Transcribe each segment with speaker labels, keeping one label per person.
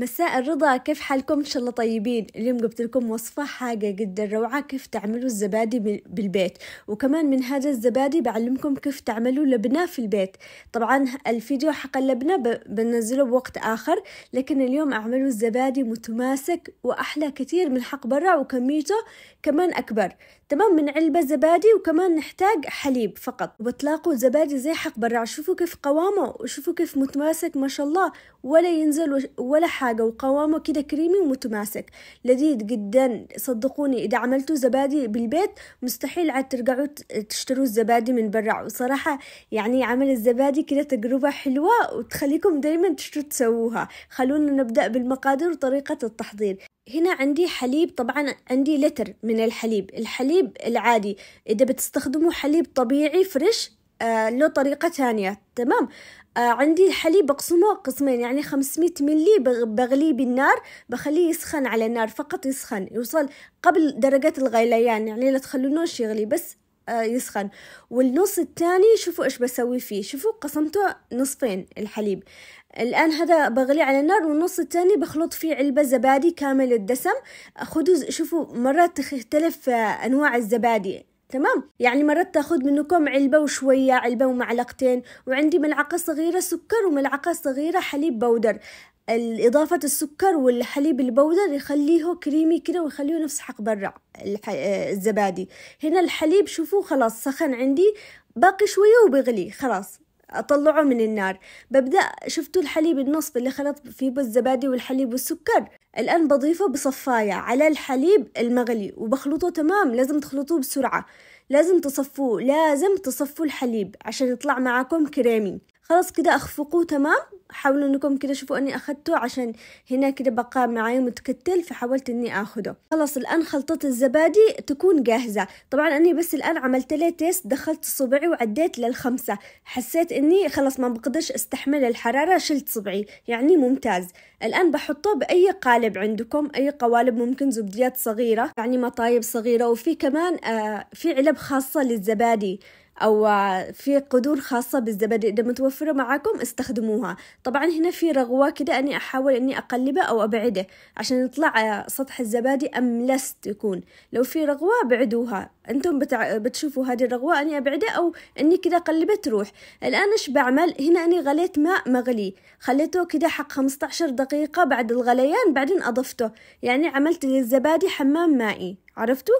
Speaker 1: مساء الرضا كيف حالكم ان شاء الله طيبين اليوم جبت لكم وصفه حاجه جدا روعه كيف تعملوا الزبادي بالبيت وكمان من هذا الزبادي بعلمكم كيف تعملوا لبنه في البيت طبعا الفيديو حق اللبنه بنزله بوقت اخر لكن اليوم اعملوا الزبادي متماسك واحلى كثير من حق برا وكميته كمان اكبر تمام من علبه زبادي وكمان نحتاج حليب فقط وبتلاقوا زبادي زي حق برا شوفوا كيف قوامه وشوفوا كيف متماسك ما شاء الله ولا ينزل ولا حاجة حاجة وقوامه كده كريمي ومتماسك لذيذ جدا صدقوني إذا عملتوا زبادي بالبيت مستحيل عاد ترجعوا تشتروا الزبادي من برا وصراحة يعني عمل الزبادي كده تجربة حلوة وتخليكم دايما تشتروا تسووها خلونا نبدأ بالمقادير وطريقة التحضير هنا عندي حليب طبعا عندي لتر من الحليب الحليب العادي إذا بتستخدموا حليب طبيعي فريش له آه، طريقة تانية تمام آه عندي الحليب بقسمه قسمين يعني 500 ملي بغليه بالنار بخليه يسخن على النار فقط يسخن يوصل قبل درجة الغليان يعني لا تخلونوش يغلي بس آه، يسخن والنص التاني شوفوا ايش بسوي فيه شوفوا قسمته نصفين الحليب الآن هذا بغليه على النار والنص التاني بخلط فيه علبة زبادي كامل الدسم آه، خذوا شوفوا مرات تختلف أنواع الزبادي تمام يعني مرات تاخذ منكم علبة وشوية علبة ومعلقتين وعندي ملعقة صغيرة سكر وملعقة صغيرة حليب بودر إضافة السكر والحليب البودر يخليه كريمي كده ويخليه نفس حق برا الزبادي هنا الحليب شوفوا خلاص سخن عندي باقي شوية وبيغلي خلاص أطلعه من النار ببدأ شفتوا الحليب النصف اللي خلط فيه بالزبادي والحليب والسكر الآن بضيفه بصفاية على الحليب المغلي وبخلطه تمام لازم تخلطوه بسرعة لازم تصفوه لازم تصفوا الحليب عشان يطلع معاكم كريمي خلاص كده اخفقوه تمام حاولوا انكم كده شوفوا اني اخدته عشان هنا كده بقى معي متكتل فحاولت اني اخده خلاص الان خلطة الزبادي تكون جاهزة طبعا اني بس الان عملت لي تيست دخلت صبعي وعديت للخمسة حسيت اني خلاص ما بقدرش استحمل الحرارة شلت صبعي يعني ممتاز الان بحطه باي قالب عندكم اي قوالب ممكن زبديات صغيرة يعني مطايب صغيرة وفي كمان آه في علب خاصة للزبادي أو في قدور خاصة بالزبادي إذا متوفرة معاكم استخدموها طبعا هنا في رغوة كده أني أحاول أني أقلبه أو أبعده عشان يطلع سطح الزبادي أملس يكون لو في رغوة بعدوها أنتم بتع... بتشوفوا هذه الرغوة أني أبعده أو أني كده أقلبه تروح الآن إيش بعمل هنا أني غليت ماء مغلي خليته كده حق 15 دقيقة بعد الغليان بعدين أضفته يعني عملت للزبادي حمام مائي عرفتوا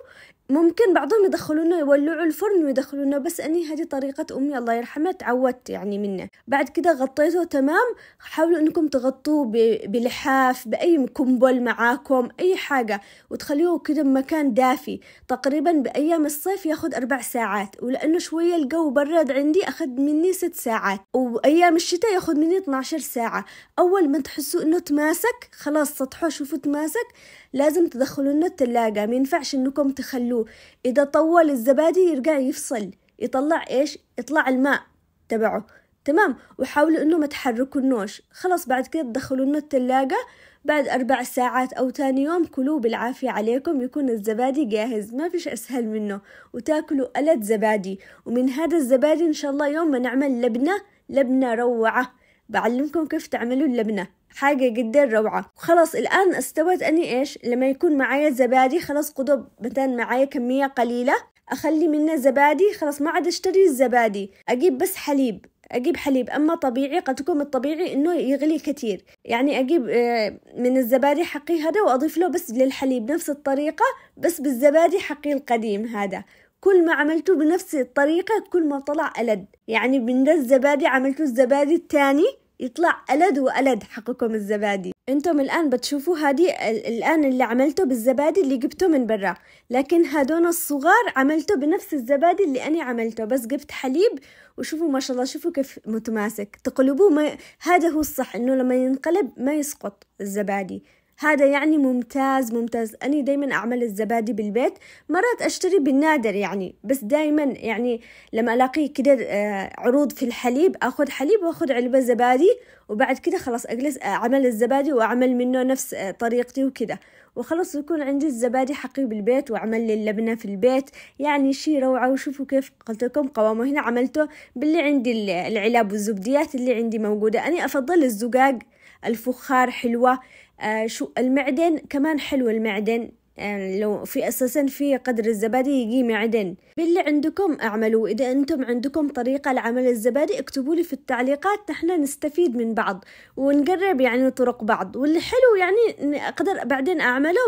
Speaker 1: ممكن بعضهم يدخلونا يولعوا الفرن ويدخلونا بس أني هذه طريقة أمي الله يرحمها تعودت يعني منه بعد كده غطيته تمام حاولوا أنكم تغطوه بلحاف بأي كمبل معاكم أي حاجة وتخلوه كده بمكان دافي تقريبا بأيام الصيف ياخد أربع ساعات ولأنه شوية الجو برد عندي أخذ مني ست ساعات وأيام الشتاء ياخد مني 12 ساعة أول ما تحسوا أنه تماسك خلاص سطحوه شوفوا تماسك لازم تدخلونا التلاجة مينفعش ينفعش انكم تخلوه اذا طول الزبادي يرجع يفصل يطلع ايش يطلع الماء تبعه تمام وحاولوا انه ما تحركونوش خلاص بعد كده تدخلونه التلاجة بعد أربع ساعات أو تاني يوم كلوه بالعافية عليكم يكون الزبادي جاهز ما فيش أسهل منه وتاكلوا قلد زبادي ومن هذا الزبادي إن شاء الله يوم ما نعمل لبنة لبنة روعة بعلمكم كيف تعملوا اللبنة حاجة جدا روعة وخلاص الآن استوت أني إيش لما يكون معايا زبادي خلاص قدر مثلا معايا كمية قليلة أخلي منه زبادي خلاص ما عاد أشتري الزبادي أجيب بس حليب أجيب حليب أما طبيعي قد يكون الطبيعي إنه يغلي كثير يعني أجيب آه، من الزبادي حقي هذا وأضيف له بس للحليب نفس الطريقة بس بالزبادي حقي القديم هذا كل ما عملته بنفس الطريقة كل ما طلع ألد يعني من ده الزبادي عملتوا الزبادي التاني يطلع ألد وألد حقكم الزبادي انتم الآن بتشوفوا هذه الآن اللي عملته بالزبادي اللي جبته من برا لكن هادون الصغار عملته بنفس الزبادي اللي أنا عملته بس جبت حليب وشوفوا ما شاء الله شوفوا كيف متماسك تقلبوه ما هذا هو الصح انه لما ينقلب ما يسقط الزبادي هذا يعني ممتاز ممتاز أنا دايما أعمل الزبادي بالبيت مرات أشتري بالنادر يعني بس دايما يعني لما ألاقيه كده آه، عروض في الحليب أخذ حليب وأخذ علبة زبادي وبعد كده خلاص أجلس آه، أعمل الزبادي وأعمل منه نفس آه، طريقتي وكده وخلاص يكون عندي الزبادي حقي بالبيت وأعمل لي اللبنة في البيت يعني شي روعة وشوفوا كيف قلت لكم قوامه هنا عملته باللي عندي العلاب والزبديات اللي عندي موجودة أنا أفضل الزجاج الفخار حلوة آه، شو المعدن كمان حلو المعدن يعني لو في أساسا في قدر الزبادي يجي معدن باللي عندكم أعملوا إذا أنتم عندكم طريقة لعمل الزبادي اكتبوا لي في التعليقات نحن نستفيد من بعض ونقرب يعني طرق بعض واللي حلو يعني أقدر بعدين أعمله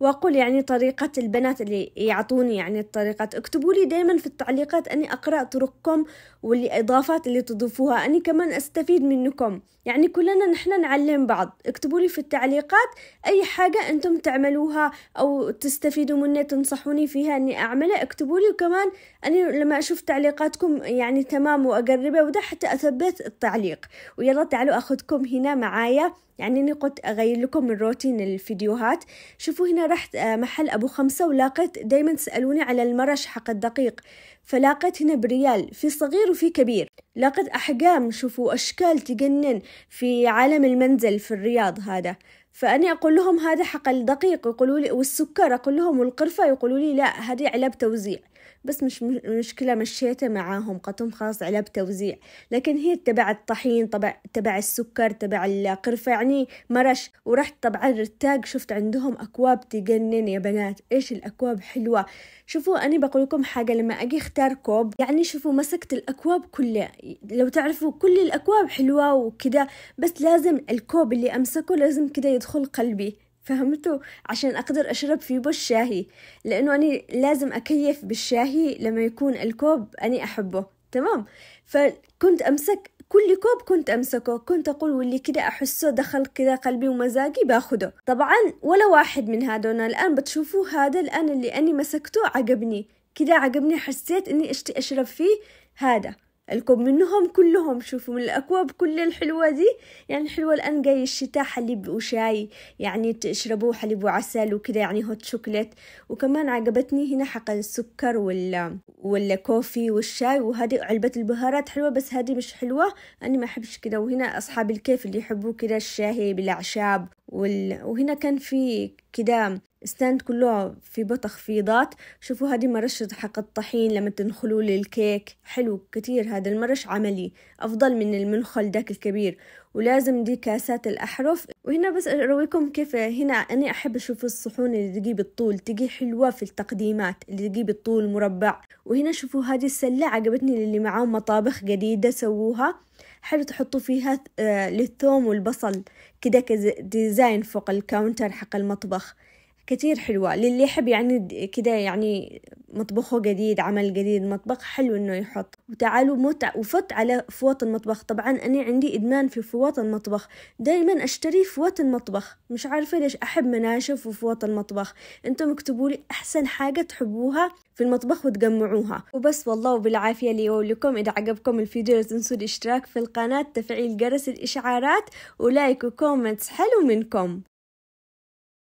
Speaker 1: وأقول يعني طريقة البنات اللي يعطوني يعني الطريقات اكتبوا لي دايما في التعليقات أني أقرأ طرقكم والإضافات اللي تضيفوها أني كمان أستفيد منكم يعني كلنا نحن نعلم بعض اكتبوا لي في التعليقات أي حاجة أنتم تعملوها أو تستفيدوا مني تنصحوني فيها أني اعملها اكتبوا لي وكمان أنا لما أشوف تعليقاتكم يعني تمام وأقربه وده حتى أثبت التعليق ويلا تعالوا أخذكم هنا معايا يعني أني قلت أغير لكم من روتين الفيديوهات شوفوا هنا رحت آه، محل أبو خمسة ولاقيت دايما تسألوني على المرش حق الدقيق فلاقيت هنا بريال في صغير وفي كبير لاقيت أحجام شوفوا أشكال تجنن في عالم المنزل في الرياض هذا فأنا أقول لهم هذا حق الدقيق يقولوا لي والسكر أقول لهم والقرفة يقولوا لي لا هذه علب توزيع بس مش مشكلة مشيته معاهم قطم خاص علب توزيع لكن هي تبع الطحين تبع تبع السكر تبع القرفة يعني مرش ورحت طبعا رتاق شفت عندهم أكواب تجنن يا بنات إيش الأكواب حلوة شوفوا أنا بقول لكم حاجة لما أجي أختار كوب يعني شوفوا مسكت الأكواب كلها لو تعرفوا كل الأكواب حلوة وكده بس لازم الكوب اللي أمسكه لازم كده يدخل قلبي فهمتوا عشان أقدر أشرب في بوش شاهي لأنه أنا لازم أكيف بالشاهي لما يكون الكوب أني أحبه تمام فكنت أمسك كل كوب كنت أمسكه كنت أقول واللي كده أحسه دخل كده قلبي ومزاجي باخده طبعا ولا واحد من هذول الآن بتشوفوا هذا الآن اللي أني مسكته عجبني كده عجبني حسيت أني أشتي أشرب فيه هذا لكم منهم كلهم شوفوا من الأكواب كل الحلوة دي يعني الحلوة الآن جاي الشتاء حليب وشاي يعني تشربوه حليب وعسل وكده يعني هوت شوكليت وكمان عجبتني هنا حق السكر ولا ولا كوفي والشاي وهذه علبة البهارات حلوة بس هذه مش حلوة أنا ما أحبش كده وهنا أصحاب الكيف اللي يحبوا كده الشاهي بالأعشاب وال... وهنا كان في كده ستاند كله في بو تخفيضات شوفوا هذه مرشة حق الطحين لما تنخلوا للكيك حلو كتير هذا المرش عملي أفضل من المنخل داك الكبير ولازم دي كاسات الأحرف وهنا بس أرويكم كيف هنا أنا أحب أشوف الصحون اللي تجي بالطول تجي حلوة في التقديمات اللي تجي بالطول مربع وهنا شوفوا هذه السلة عجبتني للي معاهم مطابخ جديدة سووها حلو تحطوا فيها آه، للثوم والبصل كده كديزاين فوق الكاونتر حق المطبخ كتير حلوة للي يحب يعني كده يعني مطبخه جديد عمل جديد مطبخ حلو انه يحط وتعالوا متع وفت على فوط المطبخ طبعا انا عندي ادمان في فوط المطبخ دايما اشتري فوط المطبخ مش عارفة ليش احب مناشف وفوط المطبخ انتم اكتبوا لي احسن حاجة تحبوها في المطبخ وتجمعوها وبس والله وبالعافية لي ولكم اذا عجبكم الفيديو لا تنسوا الاشتراك في القناة تفعيل جرس الاشعارات ولايك وكومنتس حلو منكم